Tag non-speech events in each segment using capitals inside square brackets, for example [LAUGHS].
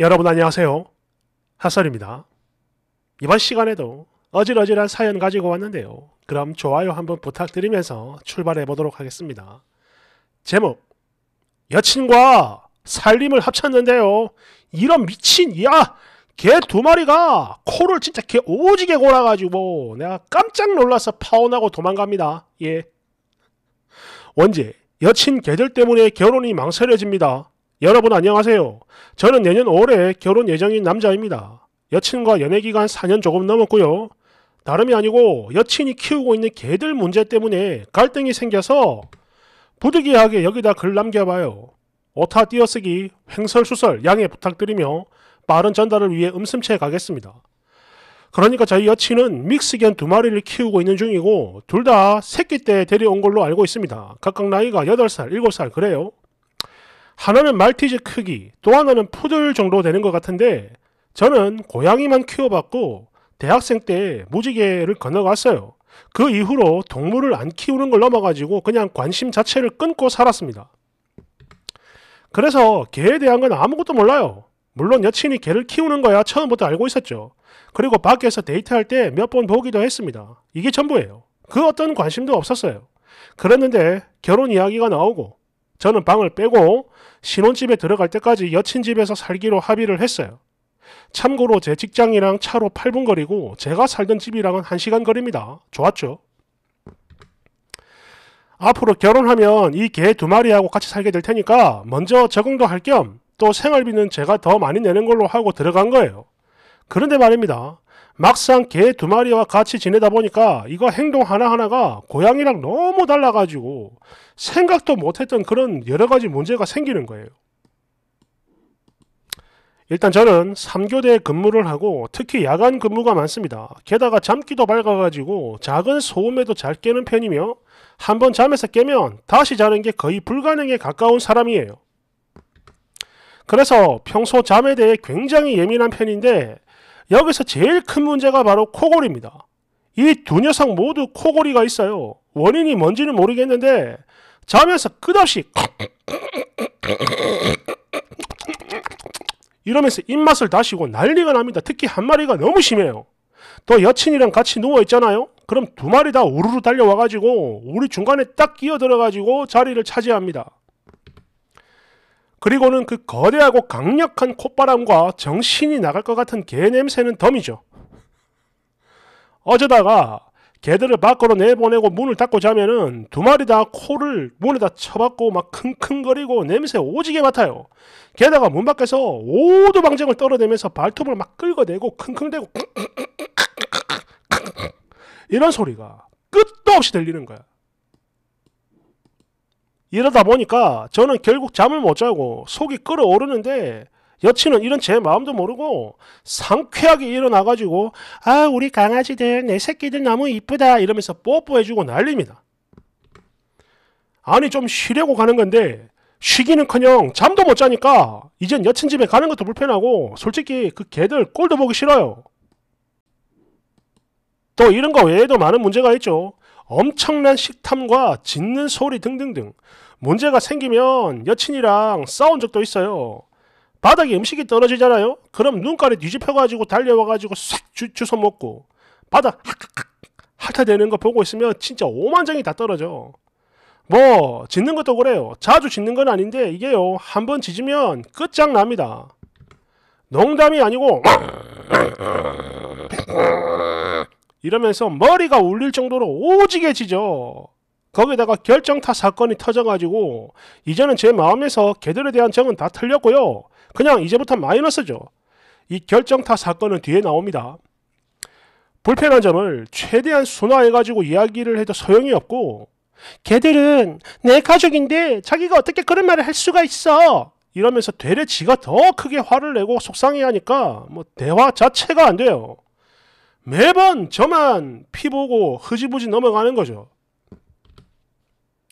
여러분 안녕하세요. 핫설입니다. 이번 시간에도 어질어질한 사연 가지고 왔는데요. 그럼 좋아요 한번 부탁드리면서 출발해 보도록 하겠습니다. 제목 여친과 살림을 합쳤는데요. 이런 미친 야! 개 두 마리가 코를 진짜 개 오지게 골아가지고 내가 깜짝 놀라서 파혼하고 도망갑니다. 예. 언제 여친 개들 때문에 결혼이 망설여집니다. 여러분 안녕하세요. 저는 내년 올해 결혼 예정인 남자입니다. 여친과 연애 기간 4년 조금 넘었고요. 다름이 아니고 여친이 키우고 있는 개들 문제 때문에 갈등이 생겨서 부득이하게 여기다 글 남겨봐요. 오타 띄어쓰기, 횡설수설 양해 부탁드리며 빠른 전달을 위해 음슴체 가겠습니다. 그러니까 저희 여친은 믹스견 두 마리를 키우고 있는 중이고 둘 다 새끼 때 데려온 걸로 알고 있습니다. 각각 나이가 8살, 7살 그래요. 하나는 말티즈 크기, 또 하나는 푸들 정도 되는 것 같은데 저는 고양이만 키워봤고 대학생 때 무지개를 건너갔어요. 그 이후로 동물을 안 키우는 걸 넘어가지고 그냥 관심 자체를 끊고 살았습니다. 그래서 개에 대한 건 아무것도 몰라요. 물론 여친이 개를 키우는 거야 처음부터 알고 있었죠. 그리고 밖에서 데이트할 때 몇 번 보기도 했습니다. 이게 전부예요. 그 어떤 관심도 없었어요. 그랬는데 결혼 이야기가 나오고 저는 방을 빼고 신혼집에 들어갈 때까지 여친 집에서 살기로 합의를 했어요. 참고로 제 직장이랑 차로 8분 거리고 제가 살던 집이랑은 1시간 거리입니다. 좋았죠? 앞으로 결혼하면 이 개 두 마리하고 같이 살게 될 테니까 먼저 적응도 할 겸 또 생활비는 제가 더 많이 내는 걸로 하고 들어간 거예요. 그런데 말입니다. 막상 개 두 마리와 같이 지내다 보니까 이거 행동 하나하나가 고양이랑 너무 달라가지고 생각도 못했던 그런 여러 가지 문제가 생기는 거예요. 일단 저는 3교대에 근무를 하고 특히 야간 근무가 많습니다. 게다가 잠기도 밝아가지고 작은 소음에도 잘 깨는 편이며 한 번 잠에서 깨면 다시 자는 게 거의 불가능에 가까운 사람이에요. 그래서 평소 잠에 대해 굉장히 예민한 편인데 여기서 제일 큰 문제가 바로 코골입니다. 이 두 녀석 모두 코골이가 있어요. 원인이 뭔지는 모르겠는데 자면서 끝없이 이러면서 입맛을 다시고 난리가 납니다. 특히 한 마리가 너무 심해요. 또 여친이랑 같이 누워 있잖아요. 그럼 두 마리 다 우르르 달려와가지고 우리 중간에 딱 끼어들어가지고 자리를 차지합니다. 그리고는 그 거대하고 강력한 콧바람과 정신이 나갈 것 같은 개 냄새는 덤이죠. 어쩌다가 개들을 밖으로 내보내고 문을 닫고 자면은 두 마리 다 코를 문에다 쳐박고 막 킁킁거리고 냄새 오지게 맡아요. 게다가 문 밖에서 오두방정을 떨어내면서 발톱을 막긁어내고 킁킁대고 [LAUGHS] 이런 소리가 끝도 없이 들리는 거야. 이러다 보니까 저는 결국 잠을 못 자고 속이 끓어오르는데 여친은 이런 제 마음도 모르고 상쾌하게 일어나가지고 아 우리 강아지들 내 새끼들 너무 이쁘다 이러면서 뽀뽀해주고 난립니다. 아니 좀 쉬려고 가는 건데 쉬기는커녕 잠도 못 자니까 이젠 여친 집에 가는 것도 불편하고 솔직히 그 개들 꼴도 보기 싫어요. 또 이런 거 외에도 많은 문제가 있죠. 엄청난 식탐과 짖는 소리 등등등 문제가 생기면 여친이랑 싸운 적도 있어요. 바닥에 음식이 떨어지잖아요. 그럼 눈깔이 뒤집혀가지고 달려와가지고 싹 주, 주워 먹고 바닥 학 핥아대는 거 보고 있으면 진짜 오만장이 다 떨어져. 뭐 짖는 것도 그래요. 자주 짖는 건 아닌데 이게요. 한 번 짖으면 끝장납니다. 농담이 아니고 [LAUGHS] [COUGHS] 이러면서 머리가 울릴 정도로 오지게 지죠. 거기다가 결정타 사건이 터져가지고 이제는 제 마음에서 개들에 대한 정은 다 틀렸고요. 그냥 이제부터 마이너스죠. 이 결정타 사건은 뒤에 나옵니다. 불편한 점을 최대한 순화해가지고 이야기를 해도 소용이 없고 개들은내 가족인데 자기가 어떻게 그런 말을 할 수가 있어 이러면서 되레 지가 더 크게 화를 내고 속상해하니까 뭐 대화 자체가 안 돼요. 매번 저만 피보고 흐지부지 넘어가는 거죠.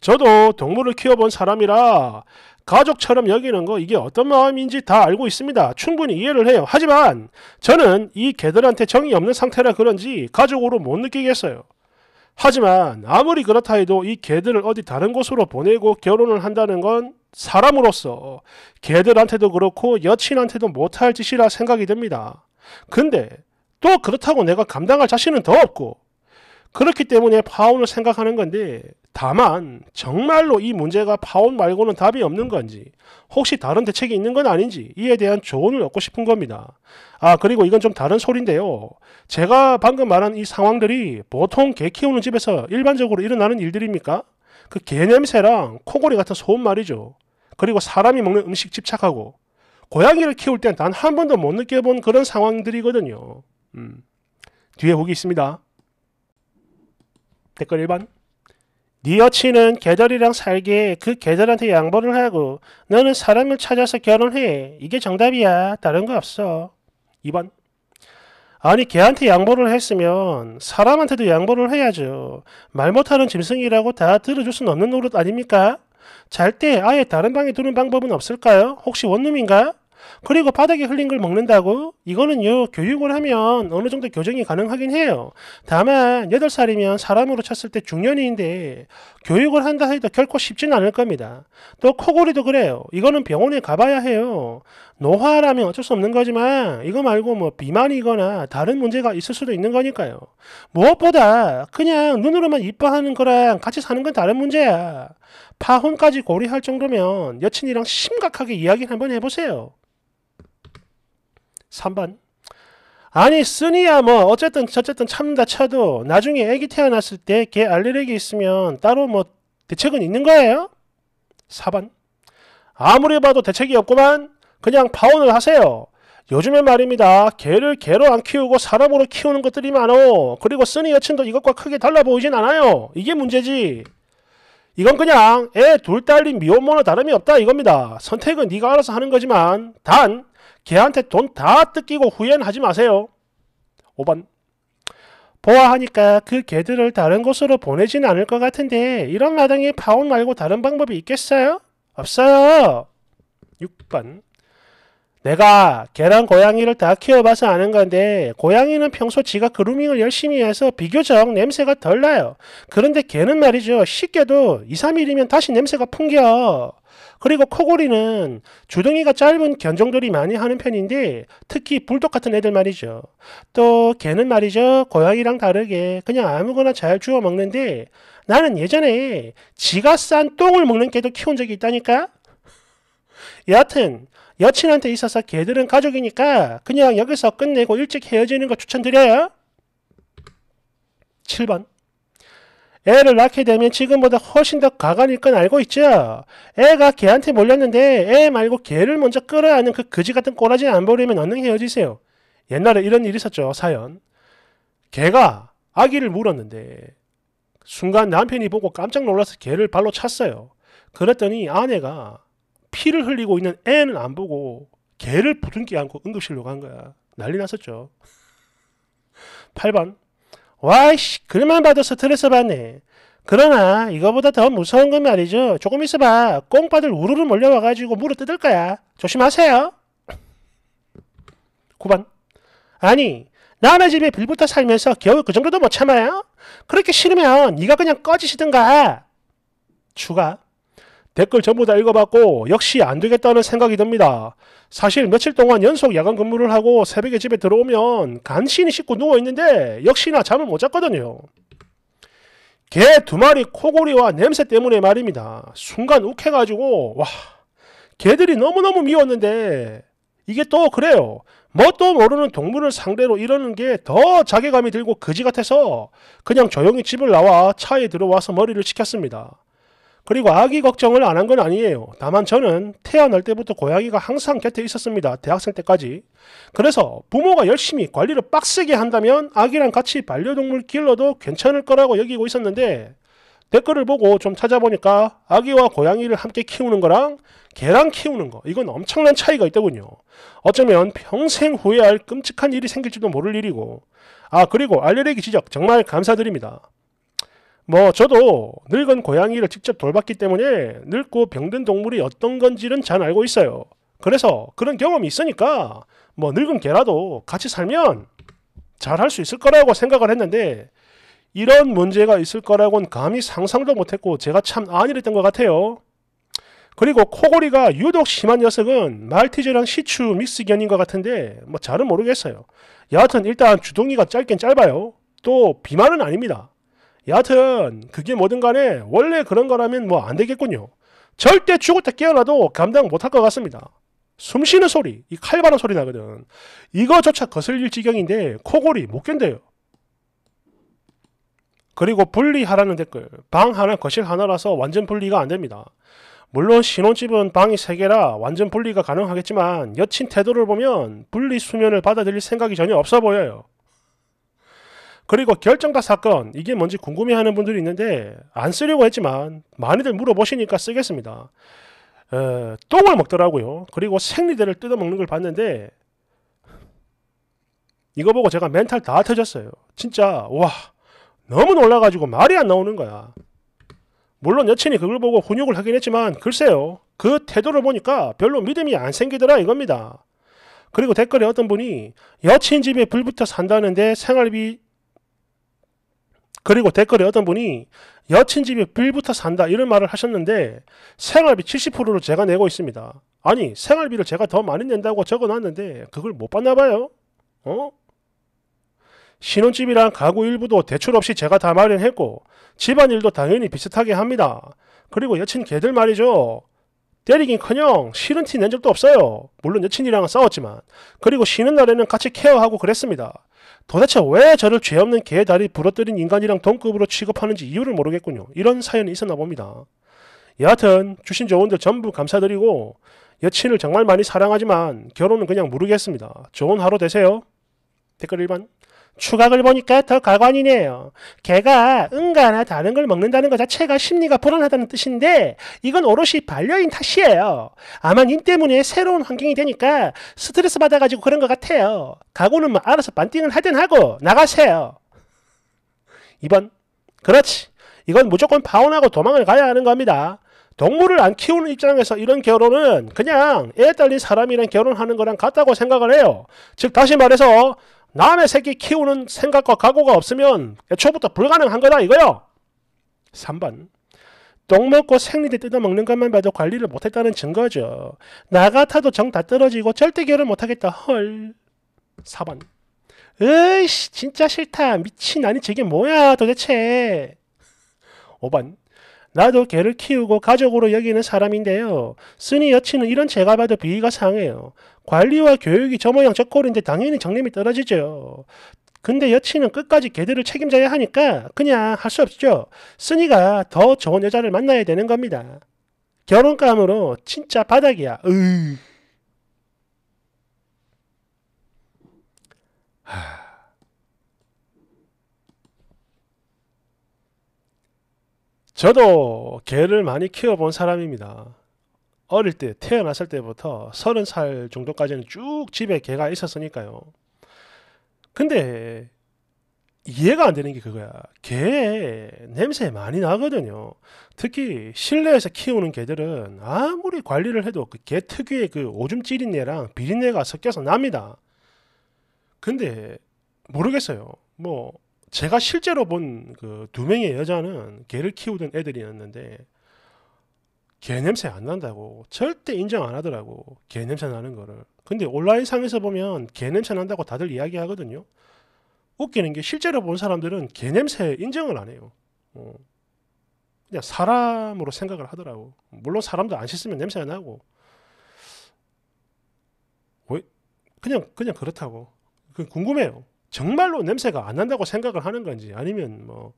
저도 동물을 키워본 사람이라 가족처럼 여기는 거 이게 어떤 마음인지 다 알고 있습니다. 충분히 이해를 해요. 하지만 저는 이 개들한테 정이 없는 상태라 그런지 가족으로 못 느끼겠어요. 하지만 아무리 그렇다 해도 이 개들을 어디 다른 곳으로 보내고 결혼을 한다는 건 사람으로서 개들한테도 그렇고 여친한테도 못할 짓이라 생각이 듭니다. 근데 또 그렇다고 내가 감당할 자신은 더 없고 그렇기 때문에 파혼을 생각하는 건데 다만 정말로 이 문제가 파혼 말고는 답이 없는 건지 혹시 다른 대책이 있는 건 아닌지 이에 대한 조언을 얻고 싶은 겁니다. 아 그리고 이건 좀 다른 소리인데요. 제가 방금 말한 이 상황들이 보통 개 키우는 집에서 일반적으로 일어나는 일들입니까? 그 개냄새랑 코골이 같은 소음 말이죠. 그리고 사람이 먹는 음식 집착하고 고양이를 키울 땐 단 한 번도 못 느껴본 그런 상황들이거든요. 음. 뒤에 보기 있습니다. 댓글 1번. 네 여친은 계절이랑 살기에그 계절한테 양보를 하고 너는 사람을 찾아서 결혼해. 이게 정답이야. 다른 거 없어. 2번. 아니 걔한테 양보를 했으면 사람한테도 양보를 해야죠. 말 못하는 짐승이라고 다 들어줄 순 없는 노릇 아닙니까? 잘 때 아예 다른 방에 두는 방법은 없을까요? 혹시 원룸인가? 그리고 바닥에 흘린 걸 먹는다고? 이거는요 교육을 하면 어느 정도 교정이 가능하긴 해요. 다만 8살이면 사람으로 쳤을 때 중년인데 교육을 한다 해도 결코 쉽진 않을 겁니다. 또 코골이도 그래요. 이거는 병원에 가봐야 해요. 노화라면 어쩔 수 없는 거지만 이거 말고 뭐 비만이거나 다른 문제가 있을 수도 있는 거니까요. 무엇보다 그냥 눈으로만 이뻐하는 거랑 같이 사는 건 다른 문제야. 파혼까지 고려할 정도면 여친이랑 심각하게 이야기 한번 해보세요. 3번. 아니 쓰니야 뭐 어쨌든 어쨌든 참다 쳐도 나중에 애기 태어났을 때 걔 알레르기 있으면 따로 뭐 대책은 있는 거예요? 4번. 아무리 봐도 대책이 없구만. 그냥 파혼을 하세요. 요즘에 말입니다. 개를 개로 안 키우고 사람으로 키우는 것들이 많어. 그리고 쓰니 여친도 이것과 크게 달라 보이진 않아요. 이게 문제지. 이건 그냥 애 둘 딸린 미혼모나 다름이 없다 이겁니다. 선택은 네가 알아서 하는 거지만 단 걔한테 돈 다 뜯기고 후회는 하지 마세요. 5번 보아하니까 그 개들을 다른 곳으로 보내진 않을 것 같은데 이런 마당에 파혼 말고 다른 방법이 있겠어요? 없어요. 6번 내가 개랑 고양이를 다 키워봐서 아는 건데 고양이는 평소 지가 그루밍을 열심히 해서 비교적 냄새가 덜 나요. 그런데 개는 말이죠. 쉽게도 2, 3일이면 다시 냄새가 풍겨. 그리고 코골이는 주둥이가 짧은 견종들이 많이 하는 편인데 특히 불독 같은 애들 말이죠. 또 개는 말이죠. 고양이랑 다르게 그냥 아무거나 잘 주워 먹는데 나는 예전에 지가 싼 똥을 먹는 개도 키운 적이 있다니까? 여하튼 여친한테 있어서 개들은 가족이니까 그냥 여기서 끝내고 일찍 헤어지는 거 추천드려요. 7번 애를 낳게 되면 지금보다 훨씬 더 과감일 건 알고 있죠? 애가 개한테 몰렸는데 애 말고 개를 먼저 끌어야 하는 그 거지 같은 꼬라지 안 보려면 얼른 헤어지세요. 옛날에 이런 일이 있었죠, 사연. 개가 아기를 물었는데 순간 남편이 보고 깜짝 놀라서 개를 발로 찼어요. 그랬더니 아내가 피를 흘리고 있는 애는 안 보고 개를 부둥켜 안고 응급실로 간 거야. 난리 났었죠. 8번 와이씨 글만 봐도 스트레스 받네. 그러나 이거보다 더 무서운 건 말이죠. 조금 있어봐. 꽁빠들 우르르 몰려와가지고 물어 뜯을 거야. 조심하세요. 9번 아니 남의 집에 빌붙어 살면서 겨우 그 정도도 못 참아요? 그렇게 싫으면 네가 그냥 꺼지시든가. 추가 댓글 전부 다 읽어봤고 역시 안 되겠다는 생각이 듭니다. 사실 며칠 동안 연속 야간 근무를 하고 새벽에 집에 들어오면 간신히 씻고 누워있는데 역시나 잠을 못 잤거든요. 개 두 마리 코골이와 냄새 때문에 말입니다. 순간 욱해가지고 와 개들이 너무너무 미웠는데 이게 또 그래요. 뭣도 뭐 모르는 동물을 상대로 이러는 게 더 자괴감이 들고 거지 같아서 그냥 조용히 집을 나와 차에 들어와서 머리를 식혔습니다. 그리고 아기 걱정을 안 한 건 아니에요. 다만 저는 태어날 때부터 고양이가 항상 곁에 있었습니다. 대학생 때까지. 그래서 부모가 열심히 관리를 빡세게 한다면 아기랑 같이 반려동물 길러도 괜찮을 거라고 여기고 있었는데 댓글을 보고 좀 찾아보니까 아기와 고양이를 함께 키우는 거랑 개랑 키우는 거 이건 엄청난 차이가 있더군요. 어쩌면 평생 후회할 끔찍한 일이 생길지도 모를 일이고 아 그리고 알레르기 지적 정말 감사드립니다. 뭐 저도 늙은 고양이를 직접 돌봤기 때문에 늙고 병든 동물이 어떤 건지는 잘 알고 있어요. 그래서 그런 경험이 있으니까 뭐 늙은 개라도 같이 살면 잘 할 수 있을 거라고 생각을 했는데 이런 문제가 있을 거라고는 감히 상상도 못했고 제가 참 안일했던 것 같아요. 그리고 코골이가 유독 심한 녀석은 말티즈랑 시추 믹스견인 것 같은데 뭐 잘은 모르겠어요. 여하튼 일단 주둥이가 짧긴 짧아요. 또 비만은 아닙니다. 여하튼 그게 뭐든 간에 원래 그런 거라면 뭐 안 되겠군요. 절대 죽을때 깨어나도 감당 못할 것 같습니다. 숨 쉬는 소리, 이 칼바람 소리 나거든. 이거조차 거슬릴 지경인데 코골이 못 견뎌요. 그리고 분리하라는 댓글. 방 하나, 거실 하나라서 완전 분리가 안 됩니다. 물론 신혼집은 방이 3개라 완전 분리가 가능하겠지만 여친 태도를 보면 분리 수면을 받아들일 생각이 전혀 없어 보여요. 그리고 결정과 사건 이게 뭔지 궁금해하는 분들이 있는데 안 쓰려고 했지만 많이들 물어보시니까 쓰겠습니다. 어, 똥을 먹더라고요. 그리고 생리대를 뜯어먹는 걸 봤는데 이거 보고 제가 멘탈 다 터졌어요. 진짜 와 너무 놀라가지고 말이 안 나오는 거야. 물론 여친이 그걸 보고 훈육을 하긴 했지만 글쎄요 그 태도를 보니까 별로 믿음이 안 생기더라 이겁니다. 그리고 댓글에 어떤 분이 여친 집에 불붙어 산다는데 생활비 그리고 댓글에 어떤 분이 여친 집에 빌부터 산다 이런 말을 하셨는데 생활비 70%를 제가 내고 있습니다. 아니 생활비를 제가 더 많이 낸다고 적어놨는데 그걸 못 봤나 봐요. 어? 신혼집이랑 가구 일부도 대출 없이 제가 다 마련했고 집안일도 당연히 비슷하게 합니다. 그리고 여친 개들 말이죠. 때리긴커녕 싫은 티 낸 적도 없어요. 물론 여친이랑은 싸웠지만 그리고 쉬는 날에는 같이 케어하고 그랬습니다. 도대체 왜 저를 죄 없는 개 다리 부러뜨린 인간이랑 동급으로 취급하는지 이유를 모르겠군요. 이런 사연이 있었나 봅니다. 여하튼 주신 조언들 전부 감사드리고 여친을 정말 많이 사랑하지만 결혼은 그냥 모르겠습니다. 좋은 하루 되세요. 댓글 1번 추각을 보니까 더 가관이네요. 개가 응가나 다른 걸 먹는다는 것 자체가 심리가 불안하다는 뜻인데 이건 오롯이 반려인 탓이에요. 아마 님 때문에 새로운 환경이 되니까 스트레스 받아가지고 그런 것 같아요. 가구는뭐 알아서 반띵을 하든 하고 나가세요. 2번 그렇지. 이건 무조건 파혼하고 도망을 가야 하는 겁니다. 동물을 안 키우는 입장에서 이런 결혼은 그냥 애 딸린 사람이랑 결혼하는 거랑 같다고 생각을 해요. 즉 다시 말해서 남의 새끼 키우는 생각과 각오가 없으면 애초부터 불가능한 거다 이거요. 3번 똥 먹고 생리대 뜯어먹는 것만 봐도 관리를 못했다는 증거죠. 나 같아도 정 다 떨어지고 절대 결혼 못하겠다. 헐. 4번 으이씨 진짜 싫다. 미친 아니 저게 뭐야 도대체. 5번 나도 개를 키우고 가족으로 여기는 사람인데요. 쓰니 여친은 이런 제가 봐도 비위가 상해요. 관리와 교육이 저 모양 저 꼴인데 당연히 정림이 떨어지죠. 근데 여친은 끝까지 개들을 책임져야 하니까 그냥 할 수 없죠. 쓰니가 더 좋은 여자를 만나야 되는 겁니다. 결혼감으로 진짜 바닥이야. 으이. 저도 개를 많이 키워본 사람입니다. 어릴 때 태어났을 때부터 서른 살 정도까지는 쭉 집에 개가 있었으니까요. 근데 이해가 안 되는 게 그거야. 개 냄새 많이 나거든요. 특히 실내에서 키우는 개들은 아무리 관리를 해도 그 개 특유의 그 오줌 찌린내랑 비린내가 섞여서 납니다. 근데 모르겠어요. 뭐 제가 실제로 본 그 두 명의 여자는 개를 키우던 애들이었는데 개 냄새 안 난다고 절대 인정 안 하더라고 개 냄새 나는 거를 근데 온라인 상에서 보면 개 냄새 난다고 다들 이야기하거든요 웃기는 게 실제로 본 사람들은 개 냄새 인정을 안 해요 어. 그냥 사람으로 생각을 하더라고 물론 사람도 안 씻으면 냄새가 나고 왜? 그냥 그냥 그렇다고 궁금해요 정말로 냄새가 안 난다고 생각을 하는 건지 아니면 뭐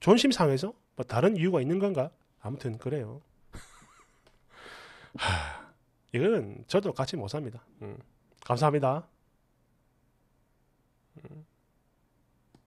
존심 상해서 뭐 다른 이유가 있는 건가? 아무튼 그래요. [LAUGHS] 하, 이거는 저도 같이 못 삽니다. 음, 감사합니다. 음.